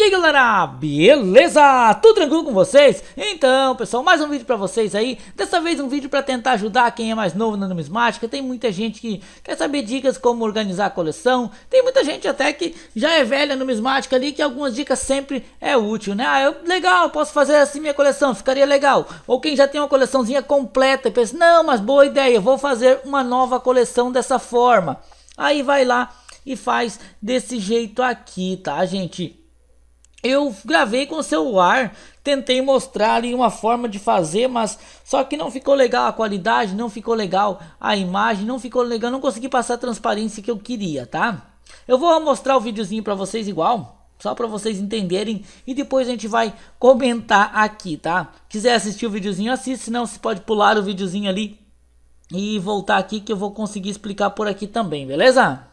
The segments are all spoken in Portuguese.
E aí galera, beleza? Tudo tranquilo com vocês? Então pessoal, mais um vídeo pra vocês aí Dessa vez um vídeo pra tentar ajudar quem é mais novo na numismática Tem muita gente que quer saber dicas como organizar a coleção Tem muita gente até que já é velha numismática ali Que algumas dicas sempre é útil, né? Ah, eu, legal, posso fazer assim minha coleção, ficaria legal Ou quem já tem uma coleçãozinha completa e pensa Não, mas boa ideia, vou fazer uma nova coleção dessa forma Aí vai lá e faz desse jeito aqui, tá gente? Eu gravei com o celular, tentei mostrar ali uma forma de fazer, mas só que não ficou legal a qualidade, não ficou legal a imagem, não ficou legal, não consegui passar a transparência que eu queria, tá? Eu vou mostrar o videozinho para vocês igual, só para vocês entenderem e depois a gente vai comentar aqui, tá? Quiser assistir o videozinho, assiste, senão você pode pular o videozinho ali e voltar aqui que eu vou conseguir explicar por aqui também, beleza?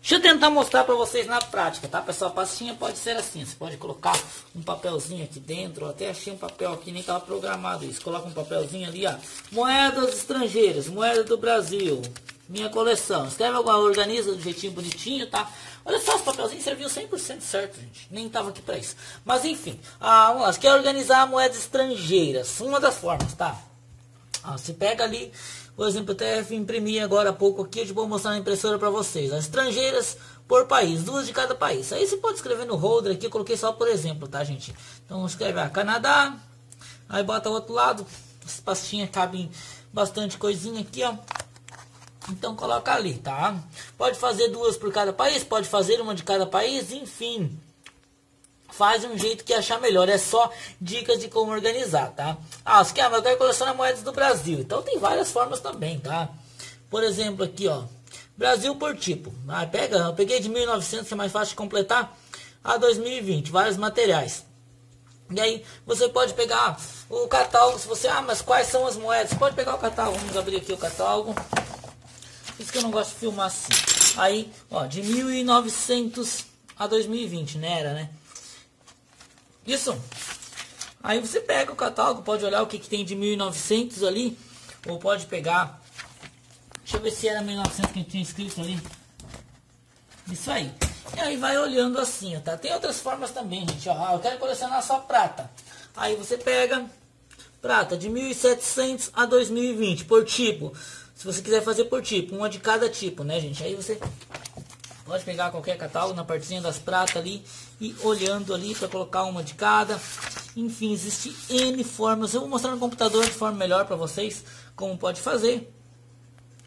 Deixa eu tentar mostrar para vocês na prática, tá pessoal? A pastinha pode ser assim, você pode colocar um papelzinho aqui dentro, até achei um papel aqui, nem estava programado isso. Coloca um papelzinho ali, ó. Moedas estrangeiras, moeda do Brasil, minha coleção. Escreve alguma, organiza do jeitinho bonitinho, tá? Olha só, os papelzinhos, serviu 100% certo, gente. Nem estava aqui para isso. Mas enfim, ah, vamos lá. Você quer organizar moedas estrangeiras, uma das formas, tá? Ah, você pega ali por exemplo TF imprimi agora há pouco aqui, eu vou mostrar na impressora para vocês. As estrangeiras por país, duas de cada país. Aí você pode escrever no holder aqui, eu coloquei só por exemplo, tá gente? Então escreve a ah, Canadá, aí bota o outro lado, as pastinhas cabem bastante coisinha aqui, ó. Então coloca ali, tá? Pode fazer duas por cada país, pode fazer uma de cada país, enfim faz de um jeito que achar melhor. É só dicas de como organizar, tá? Ah, você quer, mas eu quero colecionar moedas do Brasil. Então tem várias formas também, tá? Por exemplo, aqui, ó. Brasil por tipo. Ah, pega, eu peguei de 1900, que é mais fácil de completar, a 2020. Vários materiais. E aí, você pode pegar o catálogo, se você... Ah, mas quais são as moedas? Você pode pegar o catálogo. Vamos abrir aqui o catálogo. Isso que eu não gosto de filmar assim. Aí, ó, de 1900 a 2020, né? Era, né? Isso. Aí você pega o catálogo, pode olhar o que, que tem de 1900 ali, ou pode pegar. Deixa eu ver se era 1900 que tinha escrito ali. Isso aí. E aí vai olhando assim, tá? Tem outras formas também, gente. Ó, ah, eu quero colecionar só prata. Aí você pega prata de 1700 a 2020 por tipo. Se você quiser fazer por tipo, uma de cada tipo, né, gente? Aí você Pode pegar qualquer catálogo na partezinha das pratas ali e olhando ali para colocar uma de cada. Enfim, existe N formas. Eu vou mostrar no computador de forma melhor para vocês como pode fazer.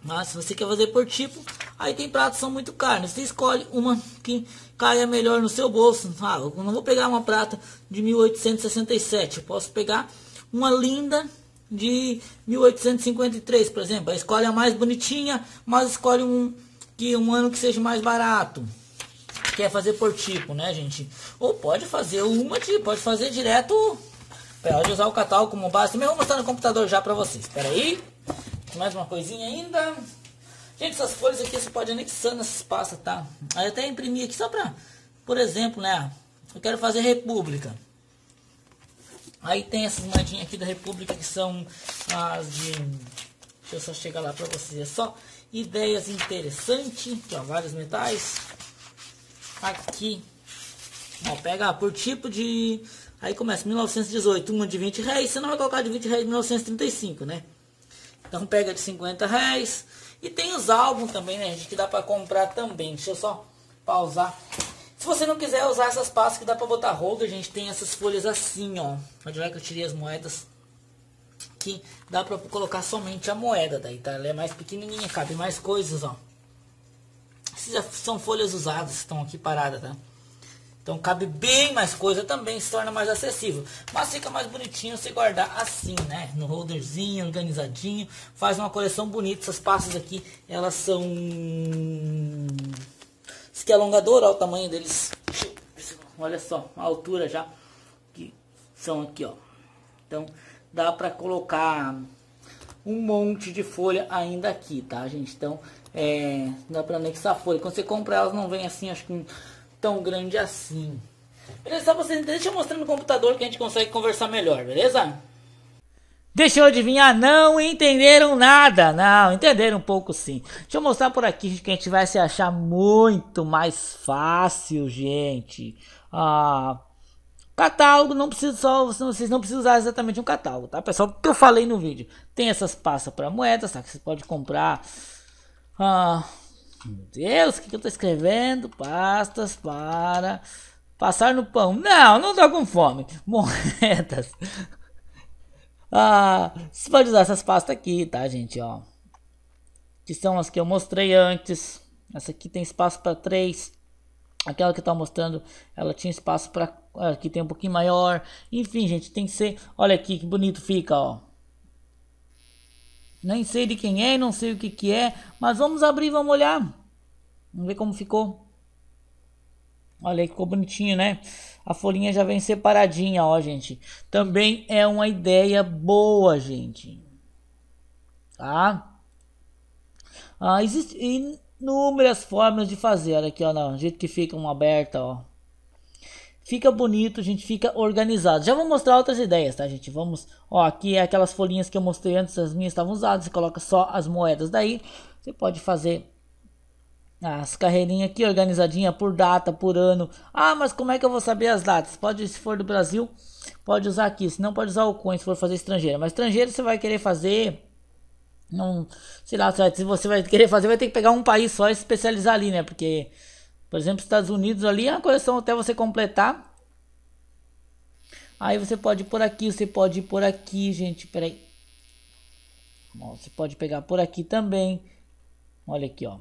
Mas se você quer fazer por tipo, aí tem pratos que são muito caros. Você escolhe uma que caia melhor no seu bolso. Ah, eu não vou pegar uma prata de 1867. Eu posso pegar uma linda de 1853, por exemplo. Escolhe a mais bonitinha, mas escolhe um que um ano que seja mais barato. Quer fazer por tipo, né, gente? Ou pode fazer uma de, pode fazer direto. Pode usar o catálogo como base. Também vou mostrar no computador já pra vocês. Espera aí. Mais uma coisinha ainda. Gente, essas folhas aqui você pode anexando essas pastas, tá? Aí até imprimir aqui só pra, por exemplo, né? Eu quero fazer república. Aí tem essas moedinhas aqui da república que são as de... Deixa eu só chegar lá pra vocês. É só ideias interessantes. Tem então, vários metais. Aqui. Ó, pega por tipo de. Aí começa 1918, uma de 20 reais. Você não vai colocar de 20 reais 1935, né? Então pega de 50 reais. E tem os álbuns também, né, gente? Que dá pra comprar também. Deixa eu só pausar. Se você não quiser usar essas pastas que dá pra botar roupa a gente tem essas folhas assim, ó. Onde é que eu tirei as moedas? aqui dá para colocar somente a moeda daí, tá? Ela é mais pequenininha, cabe mais coisas, ó. Essas são folhas usadas, estão aqui paradas, tá? Então cabe bem mais coisa também, se torna mais acessível. Mas fica mais bonitinho se guardar assim, né? No holderzinho, organizadinho. Faz uma coleção bonita. Essas pastas aqui, elas são... Esse que é alongador, olha o tamanho deles. Olha só, a altura já. Que são aqui, ó. Então, dá para colocar um monte de folha ainda aqui, tá, gente? Então, é, dá para anexar folha. Quando você compra elas, não vem assim, acho que tão grande assim. Beleza, só você deixa eu mostrar no computador que a gente consegue conversar melhor, beleza? Deixa eu adivinhar, não entenderam nada. Não, entenderam um pouco sim. Deixa eu mostrar por aqui que a gente vai se achar muito mais fácil, gente. Ah, Catálogo, não precisa só, vocês não precisam usar exatamente um catálogo, tá pessoal? Que eu falei no vídeo. Tem essas pastas para moedas, tá? Que você pode comprar. Ah, meu Deus, o que, que eu tô escrevendo? Pastas para passar no pão. Não, não tô com fome. Moedas. Ah, você pode usar essas pastas aqui, tá, gente? Ó, que são as que eu mostrei antes. Essa aqui tem espaço para três. Aquela que eu tava mostrando, ela tinha espaço para aqui tem um pouquinho maior. Enfim, gente, tem que ser. Olha aqui que bonito fica, ó. Nem sei de quem é, não sei o que que é, mas vamos abrir, vamos olhar. Vamos ver como ficou. Olha aí, ficou bonitinho, né? A folhinha já vem separadinha, ó, gente. Também é uma ideia boa, gente. Tá? Ah, existem inúmeras formas de fazer. Olha aqui, ó, no jeito que fica uma aberta, ó. Fica bonito, gente, fica organizado. Já vou mostrar outras ideias, tá, gente? Vamos, ó, aqui é aquelas folhinhas que eu mostrei antes, as minhas estavam usadas, você coloca só as moedas daí. Você pode fazer as carreirinhas aqui organizadinha por data, por ano. Ah, mas como é que eu vou saber as datas? Pode, se for do Brasil, pode usar aqui, se não pode usar o coin se for fazer estrangeira. Mas estrangeiro você vai querer fazer não, sei lá, se você vai querer fazer, vai ter que pegar um país só e especializar ali, né? Porque por exemplo, Estados Unidos ali é uma coleção até você completar. Aí você pode ir por aqui, você pode ir por aqui, gente, peraí. você pode pegar por aqui também. Olha aqui, ó.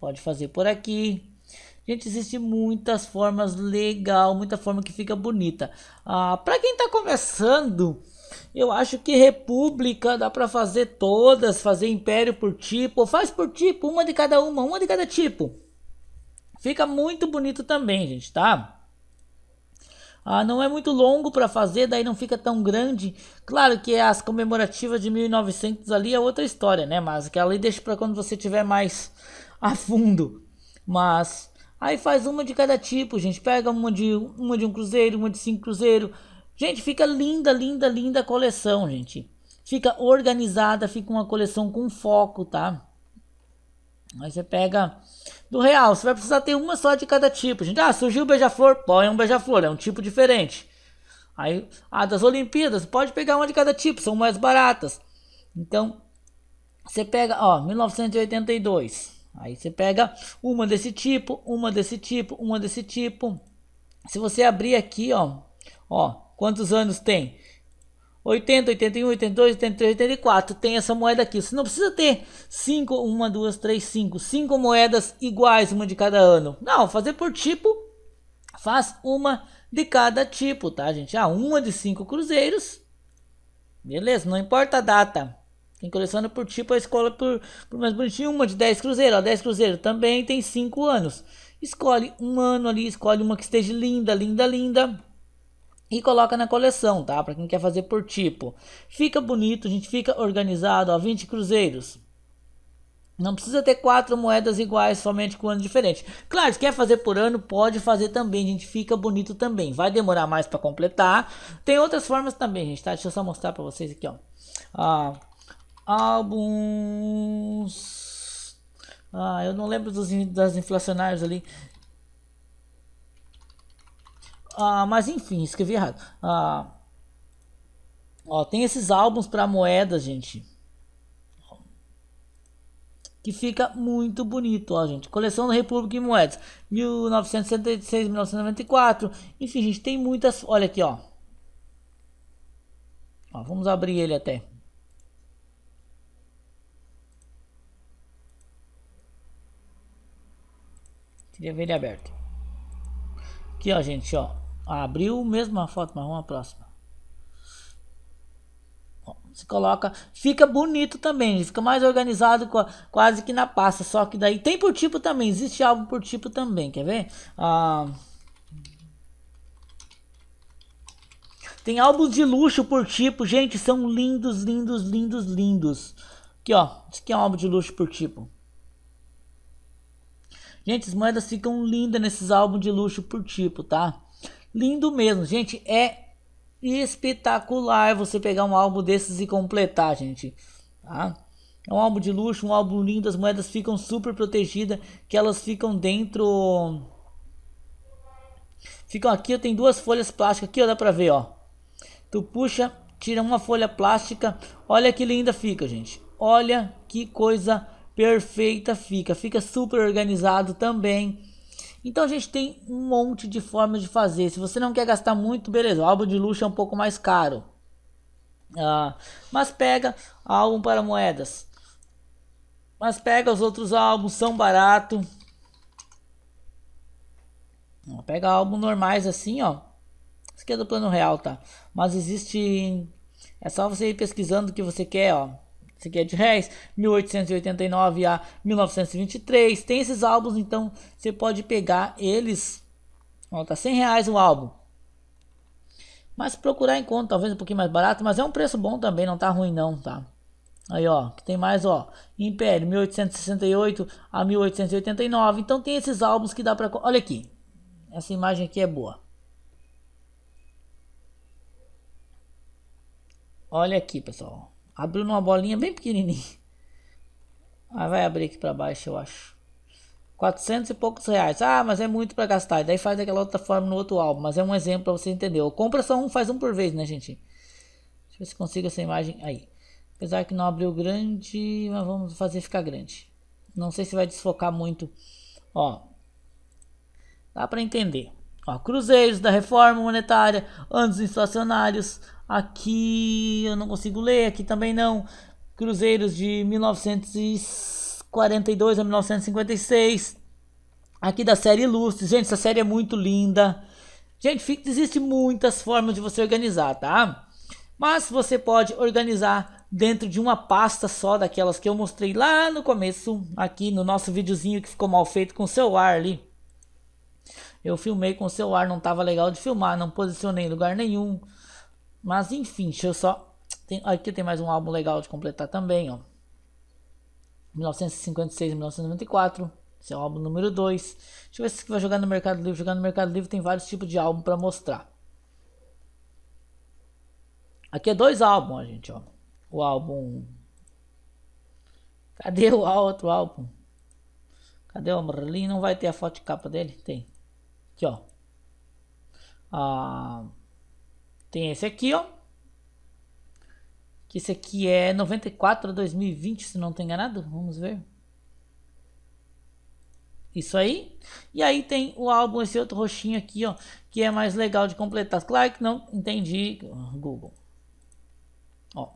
Pode fazer por aqui. Gente, existe muitas formas legal, muita forma que fica bonita. Ah, para quem tá começando, eu acho que república dá para fazer todas, fazer império por tipo, faz por tipo, uma de cada uma, uma de cada tipo. Fica muito bonito também, gente, tá? Ah, não é muito longo para fazer, daí não fica tão grande. Claro que as comemorativas de 1900 ali é outra história, né? Mas que ali deixa para quando você tiver mais a fundo. Mas aí faz uma de cada tipo, gente. Pega uma de uma de um cruzeiro, uma de cinco cruzeiro. Gente, fica linda, linda, linda a coleção, gente. Fica organizada, fica uma coleção com foco, tá? Aí você pega do real, você vai precisar ter uma só de cada tipo. Gente, ah, surgiu o beija-flor, põe um beija-flor, é um tipo diferente. Aí, ah, das Olimpíadas, pode pegar uma de cada tipo, são mais baratas. Então, você pega, ó, 1982. Aí você pega uma desse tipo, uma desse tipo, uma desse tipo. Se você abrir aqui, ó, ó, quantos anos tem? 80, 81, 82, 83, 84. Tem essa moeda aqui. Você não precisa ter 5, 1, 2, 3, 5. 5 moedas iguais, uma de cada ano. Não, fazer por tipo, faz uma de cada tipo, tá, gente? Ah, uma de 5 cruzeiros. Beleza, não importa a data. Quem coleciona por tipo a escola por, por mais bonitinho, uma de 10 cruzeiros. Ó, 10 cruzeiros também tem 5 anos. Escolhe um ano ali, escolhe uma que esteja linda, linda, linda e coloca na coleção, tá? Para quem quer fazer por tipo. Fica bonito, a gente fica organizado, ó, 20 cruzeiros. Não precisa ter quatro moedas iguais, somente com ano diferente. Claro, se quer fazer por ano, pode fazer também, a gente. Fica bonito também. Vai demorar mais para completar. Tem outras formas também, gente, tá? Deixa eu só mostrar para vocês aqui, ó. Ah, álbuns... Ah, eu não lembro dos, das inflacionárias ali. Ah, mas enfim, escrevi errado. Ah, ó, tem esses álbuns para moedas, gente. Que fica muito bonito, ó, gente. Coleção da República e Moedas. 1976, 1994. Enfim, gente, tem muitas. Olha aqui, ó. ó vamos abrir ele até. Queria ver ele aberto. Aqui, ó, gente, ó. Abriu, mesma foto marrom, a próxima. Bom, coloca, fica bonito também, fica mais organizado quase que na pasta, só que daí tem por tipo também, existe álbum por tipo também, quer ver? Ah, tem álbuns de luxo por tipo, gente, são lindos, lindos, lindos, lindos. Aqui ó, isso aqui é um álbum de luxo por tipo. Gente, as moedas ficam lindas nesses álbuns de luxo por tipo, tá? lindo mesmo, gente. É espetacular você pegar um álbum desses e completar, gente. Tá? É um álbum de luxo, um álbum lindo. As moedas ficam super protegidas, que elas ficam dentro. Ficam aqui, Eu tenho duas folhas plásticas aqui, ó, dá pra ver, ó. Tu puxa, tira uma folha plástica. Olha que linda fica, gente. Olha que coisa perfeita fica. Fica super organizado também. Então a gente tem um monte de formas de fazer. Se você não quer gastar muito, beleza, o álbum de luxo é um pouco mais caro. Ah, mas pega álbum para moedas. Mas pega os outros álbuns, são barato. Pega álbum normais assim, ó. Isso aqui é do plano real, tá? Mas existe. É só você ir pesquisando o que você quer, ó é de Reis, 1889 a 1923. Tem esses álbuns, então você pode pegar eles. Ó, tá 100 reais o álbum. Mas procurar em conta, talvez um pouquinho mais barato, mas é um preço bom também, não tá ruim não, tá? Aí, ó, que tem mais, ó, Império, 1868 a 1889. Então tem esses álbuns que dá pra... Olha aqui, essa imagem aqui é boa. Olha aqui, pessoal. Abriu numa bolinha bem pequenininha. Mas vai abrir aqui para baixo, eu acho. 400 e poucos reais. Ah, mas é muito para gastar. E daí faz daquela outra forma no outro álbum. Mas é um exemplo para você entender. compra só um, faz um por vez, né, gente? Deixa eu ver se consigo essa imagem aí. Apesar que não abriu grande, mas vamos fazer ficar grande. Não sei se vai desfocar muito. Ó, dá para entender. Ó, cruzeiros da reforma monetária, anos inflacionários, Aqui eu não consigo ler, aqui também não. Cruzeiros de 1942 a 1956. Aqui da série Ilustres. Gente, essa série é muito linda. Gente, existe muitas formas de você organizar, tá? Mas você pode organizar dentro de uma pasta só daquelas que eu mostrei lá no começo, aqui no nosso videozinho que ficou mal feito com o ar ali. Eu filmei com o seu ar, não estava legal de filmar, não posicionei em lugar nenhum. Mas enfim, deixa eu só. Tem, aqui tem mais um álbum legal de completar também, ó. 1956 1994. Esse é o álbum número 2. Deixa eu ver se vai jogar no Mercado Livre. Jogar no Mercado Livre tem vários tipos de álbum para mostrar. Aqui é dois álbuns, ó, gente, ó. O álbum. Cadê o outro álbum? Cadê o Merlin? Não vai ter a foto de capa dele? Tem. Aqui, ó. Ah. Tem esse aqui, ó. Que esse aqui é 94 a 2020, se não estou enganado. Vamos ver. Isso aí. E aí tem o álbum, esse outro roxinho aqui, ó. Que é mais legal de completar. Claro que não entendi. Ah, Google. Ó.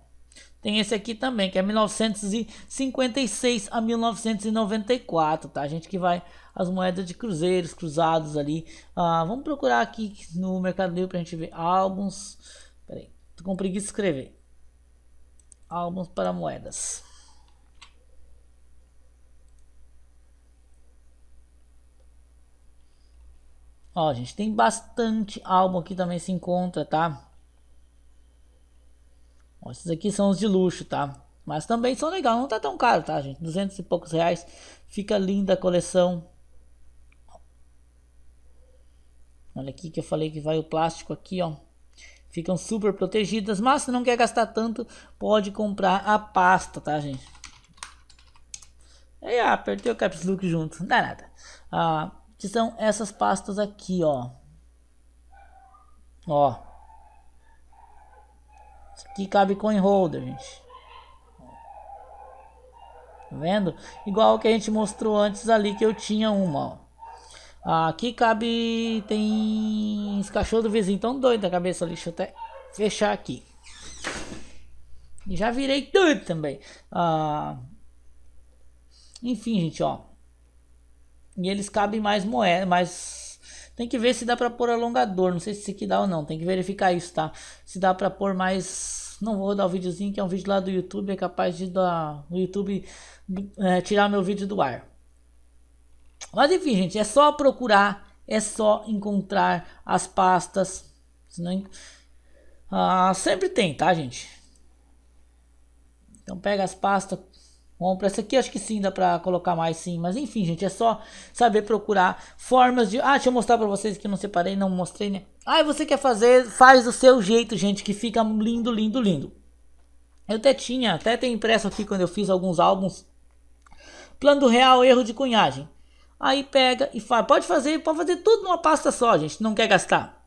Tem esse aqui também, que é 1956 a 1994, tá? A gente que vai as moedas de cruzeiros, cruzados ali. Ah, vamos procurar aqui no Mercado Livre para a gente ver alguns. Peraí, tô com preguiça de escrever. Álbuns para moedas. Ó, gente, tem bastante álbum aqui também se encontra, tá? Ó, esses aqui são os de luxo, tá? Mas também são legal, não tá tão caro, tá, gente? 200 e poucos reais. Fica linda a coleção. Olha aqui que eu falei que vai o plástico aqui, ó. Ficam super protegidas, mas se não quer gastar tanto, pode comprar a pasta, tá, gente? Aí, ah, apertei o Caps Look junto, não dá nada. Ah, que são essas pastas aqui, ó. Ó. Isso aqui cabe coin holder, gente. Tá vendo? Igual que a gente mostrou antes ali que eu tinha uma, ó. Aqui cabe. Tem. Os cachorros do vizinho tão doido da cabeça ali. Deixa eu até fechar aqui. já virei tudo também. Ah, enfim, gente, ó. E eles cabem mais moeda, mas Tem que ver se dá pra pôr alongador. Não sei se aqui dá ou não. Tem que verificar isso, tá? Se dá pra pôr mais. Não vou dar o videozinho que é um vídeo lá do YouTube. É capaz de dar. O YouTube é, tirar meu vídeo do ar. Mas enfim, gente, é só procurar, é só encontrar as pastas. Senão, ah, sempre tem, tá, gente? Então pega as pastas, compra. Essa aqui acho que sim, dá pra colocar mais sim. Mas enfim, gente, é só saber procurar formas de... Ah, deixa eu mostrar pra vocês que eu não separei, não mostrei, né? Ah, você quer fazer, faz do seu jeito, gente, que fica lindo, lindo, lindo. Eu até tinha, até tem impresso aqui quando eu fiz alguns álbuns. Plano real, erro de cunhagem. Aí pega e fala, Pode fazer, pode fazer tudo numa pasta só, gente. Não quer gastar.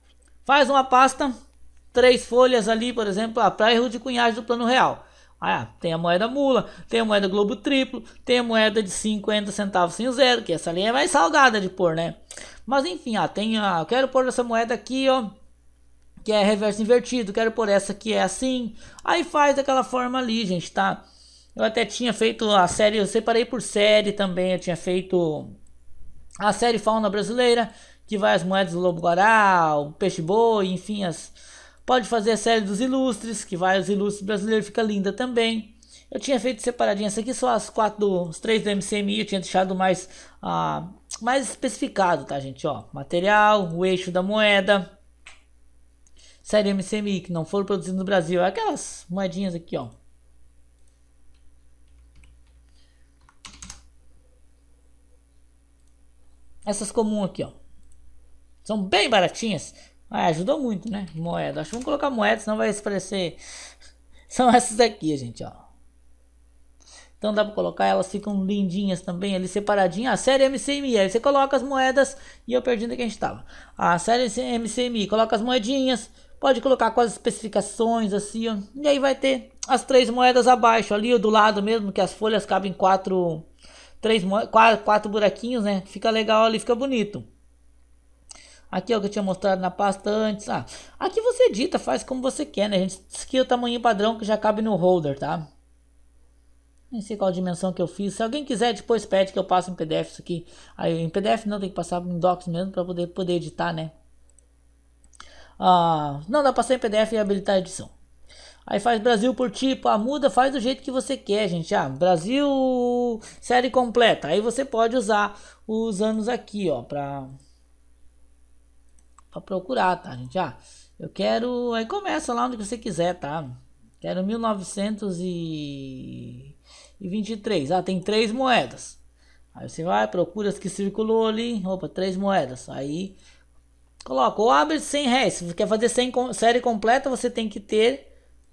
Faz uma pasta, três folhas ali, por exemplo, a ah, praia de cunhagem do plano real. Ah, tem a moeda mula, tem a moeda globo triplo, tem a moeda de 50 centavos sem zero, que essa linha é mais salgada de pôr, né? Mas enfim, ah, tem a, eu quero pôr essa moeda aqui, ó, que é reverso invertido, quero pôr essa que é assim. Aí faz daquela forma ali, gente, tá? Eu até tinha feito a série, eu separei por série também, eu tinha feito a série Fauna Brasileira, que vai as moedas do lobo-guará, o peixe-boi, enfim, as... Pode fazer a série dos ilustres, que vai os ilustres brasileiros, fica linda também. Eu tinha feito separadinha, essa aqui só as quatro, do, os três do MCMI, eu tinha deixado mais, ah, mais especificado, tá gente? Ó, material, o eixo da moeda, série MCMI que não foram produzidas no Brasil, aquelas moedinhas aqui, ó. Essas comuns aqui, ó. São bem baratinhas. Ah, ajudou muito, né? Moeda. Acho que vamos colocar moeda, senão vai parecer... São essas aqui, gente, ó. Então dá pra colocar, elas ficam lindinhas também, ali separadinhas. A ah, série MCMI, aí você coloca as moedas e eu perdi onde é que a gente tava. A ah, série MCMI, coloca as moedinhas, pode colocar com as especificações assim, ó. E aí vai ter as três moedas abaixo ali, do lado mesmo, que as folhas cabem quatro três, quatro, quatro buraquinhos, né? Fica legal ali, fica bonito. Aqui é o que eu tinha mostrado na pasta antes. Ah, aqui você edita, faz como você quer, né? A gente esquia o tamanho padrão que já cabe no holder, tá? Nem sei qual dimensão que eu fiz. Se alguém quiser, depois pede que eu passe em PDF isso aqui. Aí em PDF não, tem que passar em Docs mesmo para poder, poder editar, né? Ah, não dá para passar em PDF e habilitar a edição. Aí faz Brasil por tipo, a muda, faz do jeito que você quer, gente. Ah, Brasil série completa. Aí você pode usar os anos aqui, ó, pra, pra procurar, tá, gente? Ah, eu quero... Aí começa lá onde você quiser, tá? Quero 1923. Ah, tem três moedas. Aí você vai, procura as que circulou ali. Opa, três moedas. Aí coloca ou abre 100 reais. Se você quer fazer 100 série completa, você tem que ter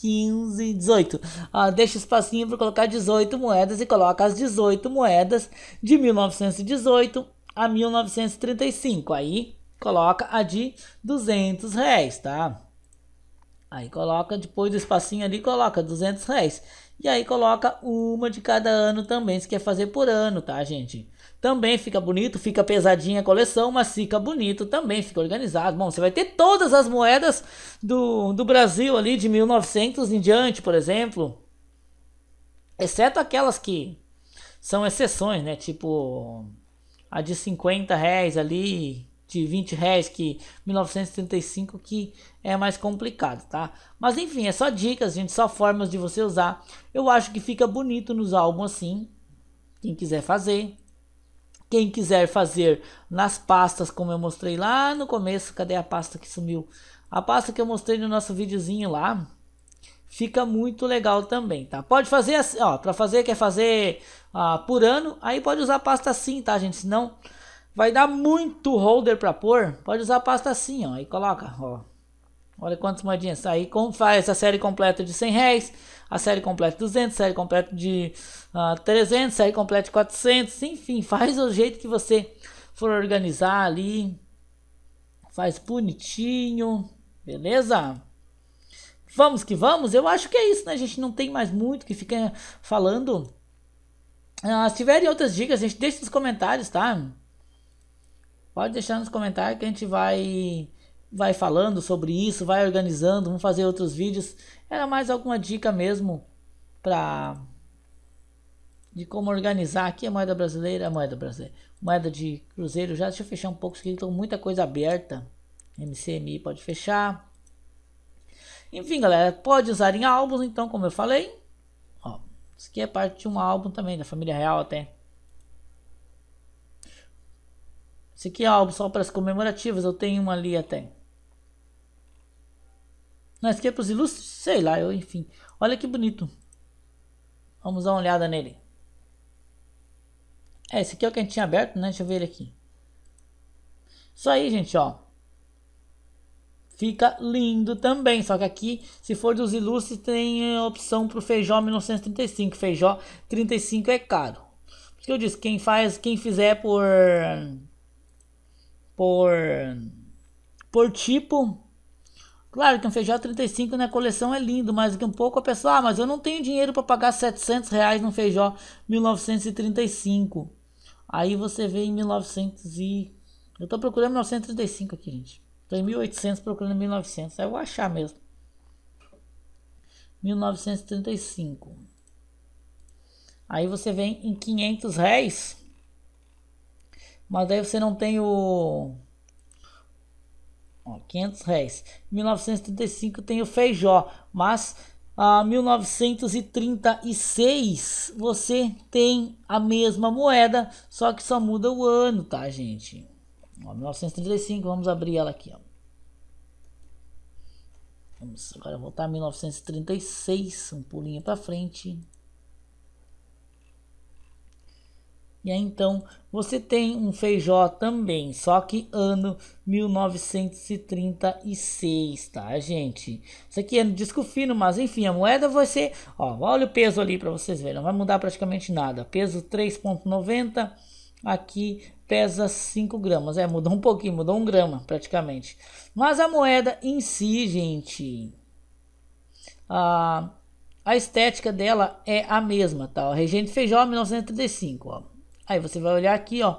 15, 18. Ah, deixa espacinho para colocar 18 moedas e coloca as 18 moedas de 1918 a 1935. Aí coloca a de 200 reais, tá? Aí coloca, depois do espacinho ali, coloca 200 reais. E aí coloca uma de cada ano também, se quer fazer por ano, tá, gente? também fica bonito, fica pesadinha a coleção, mas fica bonito também, fica organizado. Bom, você vai ter todas as moedas do, do Brasil ali de 1900 em diante, por exemplo, exceto aquelas que são exceções, né? Tipo a de 50 réis ali, de 20 réis, que 1935 que é mais complicado, tá? Mas enfim, é só dicas, gente, só formas de você usar. Eu acho que fica bonito nos álbuns assim. Quem quiser fazer, quem quiser fazer nas pastas, como eu mostrei lá no começo, cadê a pasta que sumiu? A pasta que eu mostrei no nosso videozinho lá, fica muito legal também, tá? Pode fazer assim, ó, para fazer, quer fazer ah, por ano, aí pode usar pasta assim, tá, gente? Senão vai dar muito holder para pôr, pode usar pasta assim, ó, e coloca, ó, Olha quantas moedinhas. Aí como faz a série completa de 100 reais, a série completa de 200, ah, série completa de uh, 300, série completa de 400. Enfim, faz o jeito que você for organizar ali. Faz bonitinho, beleza? Vamos que vamos. Eu acho que é isso, né? A gente não tem mais muito que ficar falando. Uh, se tiverem outras dicas, a gente deixa nos comentários, tá? Pode deixar nos comentários que a gente vai vai falando sobre isso, vai organizando, vamos fazer outros vídeos. Era mais alguma dica mesmo para de como organizar aqui a moeda brasileira, a moeda brasileira, moeda de cruzeiro. Já deixa eu fechar um pouco, porque tem muita coisa aberta. MCMI pode fechar. Enfim, galera, pode usar em álbuns, então, como eu falei. Ó, isso aqui é parte de um álbum também, da família real até. Esse aqui é álbum só para as comemorativas, eu tenho uma ali até. Não esquece é para os ilustres? Sei lá, eu, enfim. Olha que bonito. Vamos dar uma olhada nele. É, esse aqui é o que a gente tinha aberto, né? Deixa eu ver ele aqui. Isso aí, gente, ó. Fica lindo também, só que aqui, se for dos ilustres, tem é, opção para o Feijó 1935. Feijó 35 é caro. Porque eu disse, quem faz, quem fizer por... Por... Por tipo, Claro que um feijão 35 é na né? coleção é lindo, mas que um pouco a pessoa, ah, mas eu não tenho dinheiro para pagar 700 reais num feijão 1935. Aí você vê em 1900 e... Eu tô procurando 1935 aqui, gente. Tô em 1800 procurando 1900, aí eu vou achar mesmo. 1935. Aí você vem em 500 reais Mas aí você não tem o Ó, 500 réis. 1935 tem o Feijó, mas a ah, 1936 você tem a mesma moeda, só que só muda o ano, tá, gente? Ó, 1935, vamos abrir ela aqui, ó. Vamos agora voltar a 1936, um pulinho para frente. E aí então você tem um feijó também, só que ano 1936, tá, gente? Isso aqui é no disco fino, mas enfim, a moeda vai ser, ó, olha o peso ali para vocês verem, não vai mudar praticamente nada. Peso 3.90, aqui pesa 5 gramas. É, mudou um pouquinho, mudou um grama praticamente. Mas a moeda em si, gente, a a estética dela é a mesma, tá? O Regente Feijó 1935, ó. Aí você vai olhar aqui, ó.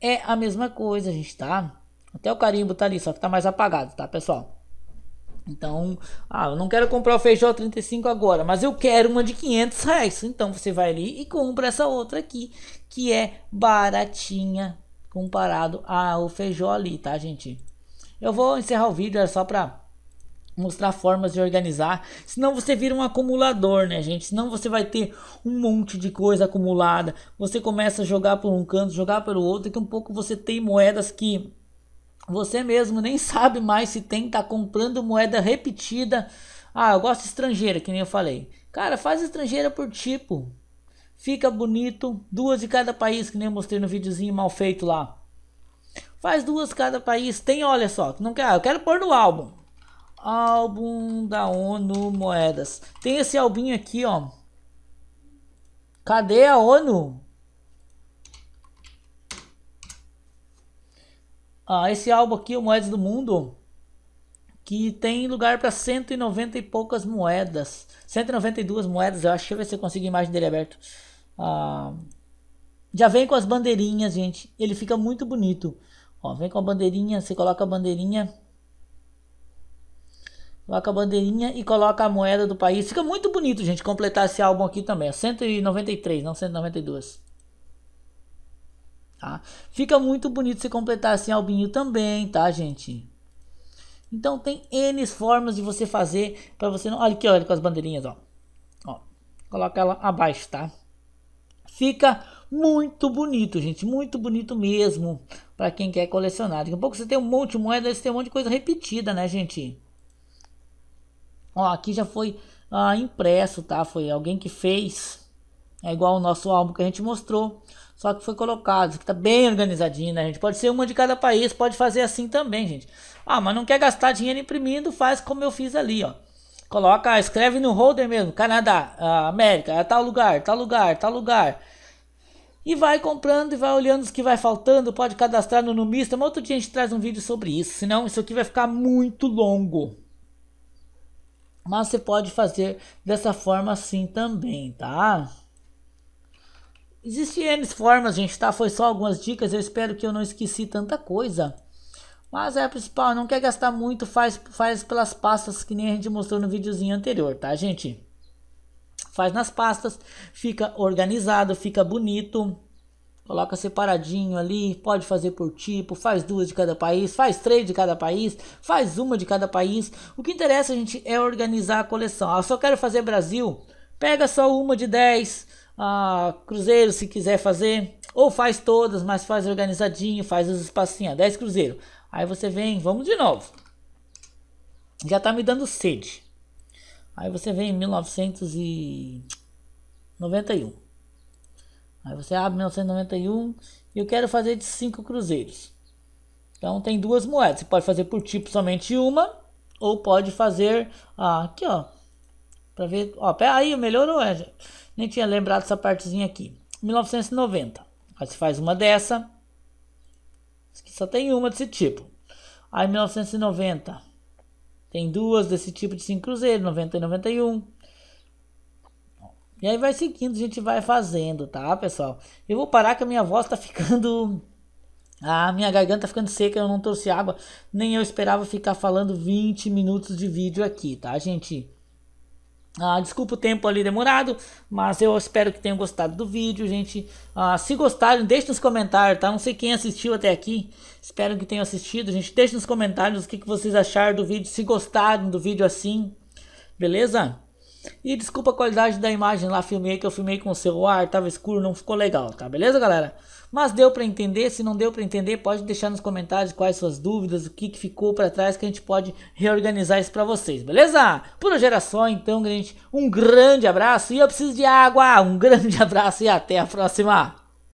É a mesma coisa, gente, tá? Até o carimbo tá ali, só que tá mais apagado, tá, pessoal? Então, ah, eu não quero comprar o feijão 35 agora, mas eu quero uma de 500 reais. Então você vai ali e compra essa outra aqui, que é baratinha comparado ao feijão ali, tá, gente? Eu vou encerrar o vídeo, é só pra mostrar formas de organizar, senão você vira um acumulador, né, gente? Senão você vai ter um monte de coisa acumulada. Você começa a jogar por um canto, jogar pelo outro, e um pouco você tem moedas que você mesmo nem sabe mais se tem, tá comprando moeda repetida. Ah, eu gosto estrangeira, que nem eu falei. Cara, faz estrangeira por tipo. Fica bonito, duas de cada país, que nem eu mostrei no videozinho mal feito lá. Faz duas cada país. Tem, olha só, não quer, ah, eu quero pôr no álbum. Álbum da ONU Moedas. Tem esse albinho aqui, ó. Cadê a ONU? Ah, esse álbum aqui, o Moedas do Mundo, que tem lugar para 190 e poucas moedas. 192 moedas, eu acho. Deixa eu ver se eu consigo a imagem dele aberto. Ah, já vem com as bandeirinhas, gente. Ele fica muito bonito. Ó, vem com a bandeirinha, você coloca a bandeirinha Coloca a bandeirinha e coloca a moeda do país. Fica muito bonito, gente, completar esse álbum aqui também. É 193, não 192. Tá? Fica muito bonito se completar esse albinho também, tá, gente? Então tem N formas de você fazer para você não... Olha aqui, olha com as bandeirinhas, ó. ó. Coloca ela abaixo, tá? Fica muito bonito, gente. Muito bonito mesmo para quem quer colecionar. Daqui a pouco você tem um monte de moeda, você tem um monte de coisa repetida, né, gente? Ó, aqui já foi ah, impresso, tá? Foi alguém que fez. É igual o nosso álbum que a gente mostrou, só que foi colocado. Isso aqui tá bem organizadinho, né, gente? Pode ser uma de cada país, pode fazer assim também, gente. Ah, mas não quer gastar dinheiro imprimindo, faz como eu fiz ali, ó. Coloca, escreve no holder mesmo, Canadá, ah, América, é tal lugar, tal lugar, tal lugar. E vai comprando e vai olhando os que vai faltando, pode cadastrar no Numista. Mas outro dia a gente traz um vídeo sobre isso, senão isso aqui vai ficar muito longo. Mas você pode fazer dessa forma assim também, tá? Existem N formas, gente, tá? Foi só algumas dicas. Eu espero que eu não esqueci tanta coisa. Mas é a principal, não quer gastar muito, faz, faz pelas pastas que nem a gente mostrou no videozinho anterior, tá, gente? Faz nas pastas, fica organizado, fica bonito coloca separadinho ali, pode fazer por tipo, faz duas de cada país, faz três de cada país, faz uma de cada país. O que interessa, a gente, é organizar a coleção. Ah, só quero fazer Brasil, pega só uma de 10, ah, Cruzeiro se quiser fazer, ou faz todas, mas faz organizadinho, faz os espacinhos, 10 Cruzeiro. Aí você vem, vamos de novo. Já tá me dando sede. Aí você vem em 1991. Aí você abre 1991 e eu quero fazer de 5 cruzeiros. Então tem duas moedas. Você pode fazer por tipo somente uma ou pode fazer ah, aqui, ó. Para ver, ó, aí melhorou, é, nem tinha lembrado essa partezinha aqui. 1990. Aí você faz uma dessa. só tem uma desse tipo. Aí 1990 tem duas desse tipo de 5 cruzeiros, 90 e 91. E aí vai seguindo, a gente vai fazendo, tá, pessoal? Eu vou parar que a minha voz tá ficando. A minha garganta tá ficando seca, eu não trouxe água. Nem eu esperava ficar falando 20 minutos de vídeo aqui, tá, gente? Ah, desculpa o tempo ali demorado, mas eu espero que tenham gostado do vídeo, gente. Ah, se gostaram, deixe nos comentários, tá? Não sei quem assistiu até aqui. Espero que tenham assistido, gente. Deixe nos comentários o que, que vocês acharam do vídeo, se gostaram do vídeo assim, beleza? E desculpa a qualidade da imagem lá, filmei que eu filmei com o celular, tava escuro, não ficou legal, tá beleza, galera? Mas deu para entender, se não deu para entender, pode deixar nos comentários quais suas dúvidas, o que, que ficou para trás que a gente pode reorganizar isso para vocês, beleza? Por hoje era só, então, gente, um grande abraço e eu preciso de água, um grande abraço e até a próxima!